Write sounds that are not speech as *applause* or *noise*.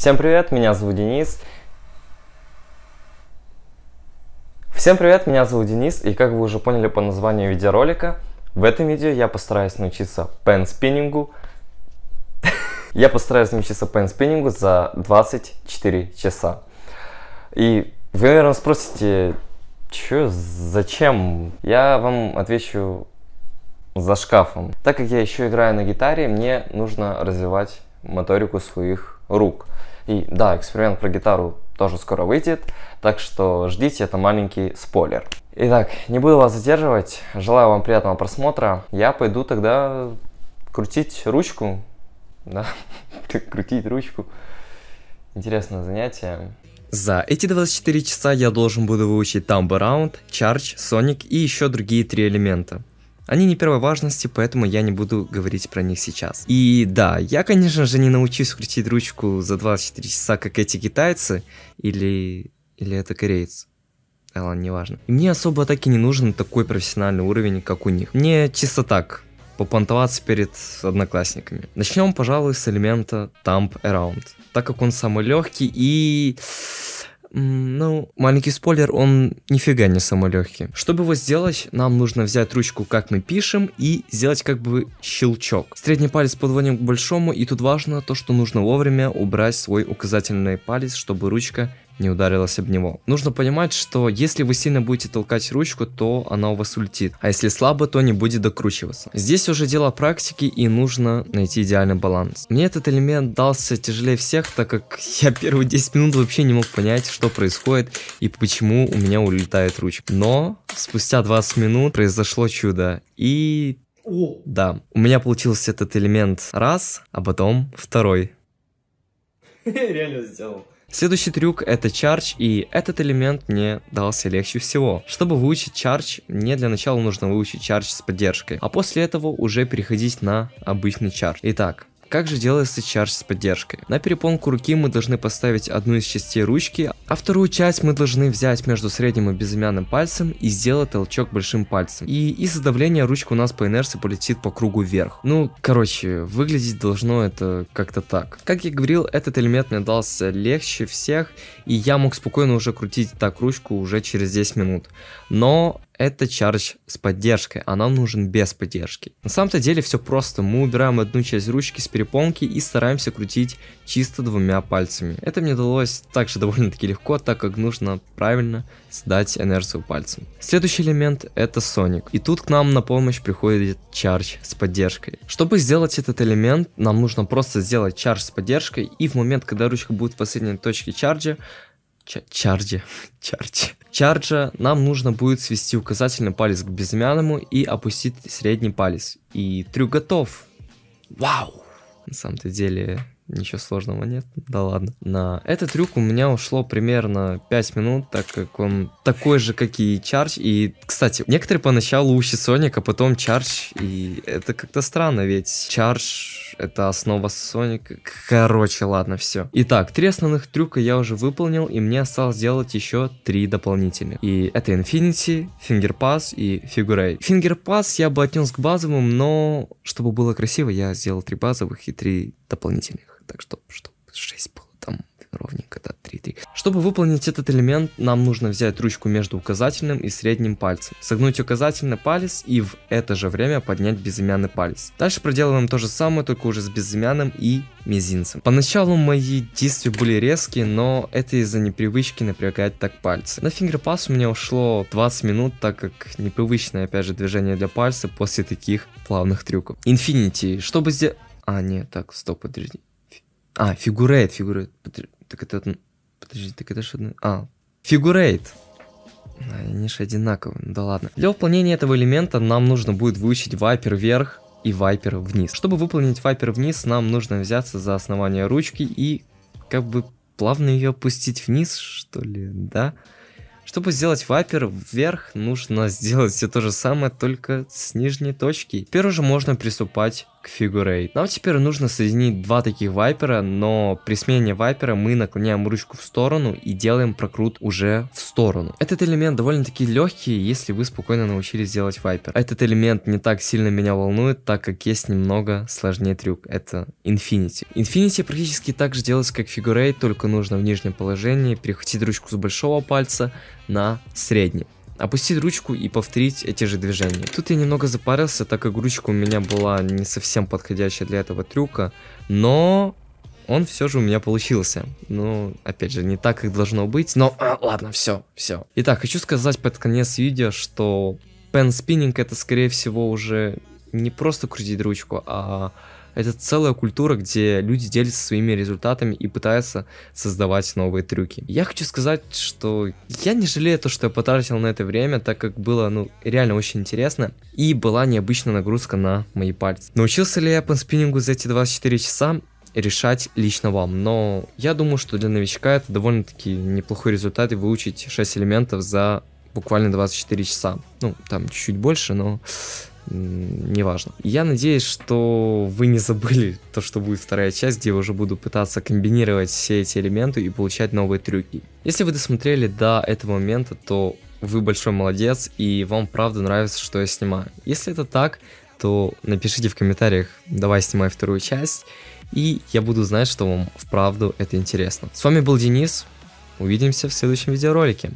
Всем привет, меня зовут Денис. Всем привет, меня зовут Денис, и как вы уже поняли по названию видеоролика, в этом видео я постараюсь научиться пен-спиннингу. *laughs* я постараюсь научиться пен-спиннингу за 24 часа. И вы, наверное, спросите, чё, зачем? Я вам отвечу за шкафом. Так как я еще играю на гитаре, мне нужно развивать моторику своих рук. И да, эксперимент про гитару тоже скоро выйдет, так что ждите, это маленький спойлер. Итак, не буду вас задерживать, желаю вам приятного просмотра. Я пойду тогда крутить ручку. Да, *laughs* крутить ручку. Интересное занятие. За эти 24 часа я должен буду выучить Thumb Around, Charge, Sonic и еще другие три элемента. Они не первой важности, поэтому я не буду говорить про них сейчас. И да, я, конечно же, не научусь крутить ручку за 24 часа, как эти китайцы, или... или это кореец. А ладно, неважно. И мне особо так и не нужен такой профессиональный уровень, как у них. Мне чисто так, попонтоваться перед одноклассниками. Начнем, пожалуй, с элемента Thump Around, так как он самый легкий и... Ну, маленький спойлер, он нифига не самый Чтобы его сделать, нам нужно взять ручку, как мы пишем, и сделать как бы щелчок. Средний палец подводим к большому, и тут важно то, что нужно вовремя убрать свой указательный палец, чтобы ручка не ударилась об него. Нужно понимать, что если вы сильно будете толкать ручку, то она у вас улетит, а если слабо, то не будет докручиваться. Здесь уже дело практики и нужно найти идеальный баланс. Мне этот элемент дался тяжелее всех, так как *laughs* я первые 10 минут вообще не мог понять, что происходит и почему у меня улетает ручка. Но спустя 20 минут произошло чудо, и... О. Да, у меня получился этот элемент раз, а потом второй. *laughs* Реально сделал. Следующий трюк это чардж, и этот элемент мне дался легче всего. Чтобы выучить чардж, мне для начала нужно выучить чардж с поддержкой, а после этого уже переходить на обычный чардж. Итак, как же делается чардж с поддержкой? На перепонку руки мы должны поставить одну из частей ручки, а вторую часть мы должны взять между средним и безымянным пальцем и сделать толчок большим пальцем. И из-за давления ручка у нас по инерции полетит по кругу вверх. Ну, короче, выглядеть должно это как-то так. Как я говорил, этот элемент мне дался легче всех, и я мог спокойно уже крутить так ручку уже через 10 минут. Но это чардж с поддержкой, а нам нужен без поддержки. На самом-то деле все просто, мы убираем одну часть ручки с перепонки и стараемся крутить чисто двумя пальцами. Это мне удалось также *laughs* довольно-таки легко, так как нужно правильно сдать инерцию пальцем. Следующий элемент это Sonic, и тут к нам на помощь приходит чардж с поддержкой. Чтобы сделать этот элемент, нам нужно просто сделать чардж с поддержкой, и в момент, когда ручка будет в последней точке чарджа, чарджа, *laughs* чарджа, чарджа нам нужно будет свести указательный палец к безымянному и опустить средний палец. И трюк готов. Вау! На самом-то деле ничего сложного нет, да ладно. На этот трюк у меня ушло примерно 5 минут, так как он такой же, как и чардж. И, кстати, некоторые поначалу ущи Соник, а потом чардж, и это как-то странно, ведь чардж это основа Соника. Короче, ладно, все. Итак, три основных трюка я уже выполнил, и мне осталось сделать еще три дополнительных. И это Infinity, Fingerpass и Figure 8. Fingerpass я бы отнес к базовым, но чтобы было красиво, я сделал три базовых и три дополнительных. Так что, чтобы 6 было ровненько, да, 3-3. Чтобы выполнить этот элемент, нам нужно взять ручку между указательным и средним пальцем, согнуть указательный палец и в это же время поднять безымянный палец. Дальше проделываем то же самое, только уже с безымянным и мизинцем. Поначалу мои действия были резкие, но это из-за непривычки напрягать так пальцы. На фингерпас у меня ушло 20 минут, так как непривычное опять же движение для пальца после таких плавных трюков. Infinity, чтобы сделать... А, нет, так, стоп, подожди. А, фигурейт, фигурейт, подожди. Так это... Подожди, так это что? А, фигурейт. Они же одинаковые, ну да ладно. Для выполнения этого элемента нам нужно будет выучить вайпер вверх и вайпер вниз. Чтобы выполнить вайпер вниз, нам нужно взяться за основание ручки и как бы плавно ее опустить вниз, что ли, да? Чтобы сделать вайпер вверх, нужно *laughs* сделать все то же самое, только с нижней точки. Теперь уже можно приступать к фигурей. Нам теперь нужно соединить два таких вайпера, но при смене вайпера мы наклоняем ручку в сторону и делаем прокрут уже в сторону. Этот элемент довольно-таки легкий, если вы спокойно научились делать вайпер. Этот элемент не так сильно меня волнует, так как есть немного сложнее трюк, это Infinity. Infinity практически так же делается, как фигурей, только нужно в нижнем положении перехватить ручку с большого пальца на средний опустить ручку и повторить эти же движения. Тут я немного запарился, так как ручка у меня была не совсем подходящая для этого трюка, но он все же у меня получился. Ну, опять же, не так, как должно быть, но а, ладно, все, все. Итак, хочу сказать под конец видео, что пен спиннинг это скорее всего уже не просто крутить ручку, а это целая культура, где люди делятся своими результатами и пытаются создавать новые трюки. Я хочу сказать, что я не жалею то, что я потратил на это время, так как было, ну, реально очень интересно и была необычная нагрузка на мои пальцы. Научился ли я по панспиннингу за эти 24 часа? решать лично вам, но я думаю, что для новичка это довольно-таки неплохой результат и выучить 6 элементов за буквально 24 часа. Ну, там чуть-чуть больше, но неважно. Я надеюсь, что вы не забыли то, что будет вторая часть, где я уже буду пытаться комбинировать все эти элементы и получать новые трюки. Если вы досмотрели до этого момента, то вы большой молодец и вам правда нравится, что я снимаю. Если это так, то напишите в комментариях, давай снимай вторую часть, и я буду знать, что вам вправду это интересно. С вами был Денис, увидимся в следующем видеоролике.